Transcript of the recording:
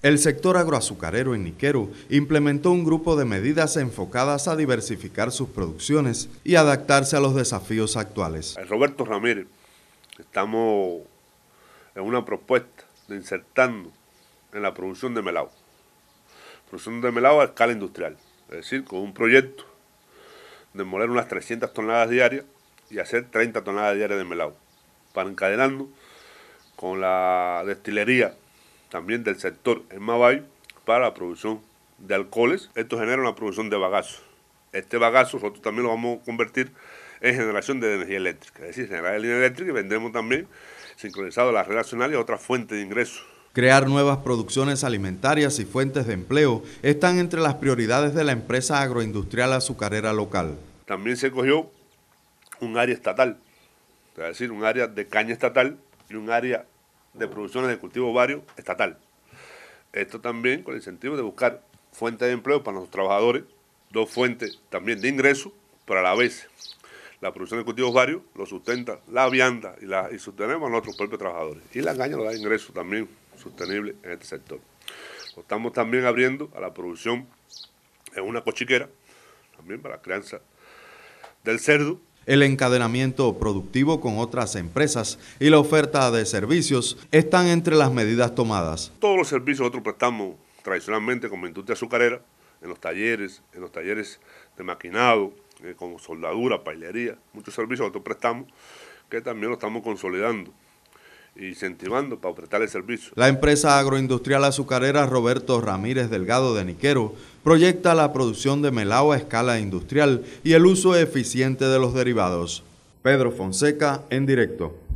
El sector agroazucarero en Niquero implementó un grupo de medidas enfocadas a diversificar sus producciones y adaptarse a los desafíos actuales. Eh, Roberto Ramírez, estamos en una propuesta de insertarnos en la producción de melao. Producción de melao a escala industrial, es decir, con un proyecto de moler unas 300 toneladas diarias y hacer 30 toneladas diarias de melao, para encadenarnos con la destilería también del sector en Mabay para la producción de alcoholes. Esto genera una producción de bagazo. Este bagazo nosotros también lo vamos a convertir en generación de energía eléctrica, es decir, generar energía eléctrica y vendemos también sincronizado a red nacional y otras fuentes de ingresos. Crear nuevas producciones alimentarias y fuentes de empleo están entre las prioridades de la empresa agroindustrial azucarera local. También se cogió un área estatal, es decir, un área de caña estatal y un área de producciones de cultivo varios estatal. Esto también con el incentivo de buscar fuentes de empleo para nuestros trabajadores, dos fuentes también de ingreso, pero a la vez la producción de cultivos varios lo sustenta la vianda y, la, y sostenemos a nuestros propios trabajadores. Y la caña nos da ingresos también sostenibles en este sector. Lo estamos también abriendo a la producción en una cochiquera, también para la crianza del cerdo, el encadenamiento productivo con otras empresas y la oferta de servicios están entre las medidas tomadas. Todos los servicios que nosotros prestamos tradicionalmente como industria azucarera, en los talleres, en los talleres de maquinado, eh, como soldadura, pailería, muchos servicios que nosotros prestamos que también lo estamos consolidando incentivando para ofrecerle el servicio. La empresa agroindustrial azucarera Roberto Ramírez Delgado de Niquero proyecta la producción de melao a escala industrial y el uso eficiente de los derivados. Pedro Fonseca en directo.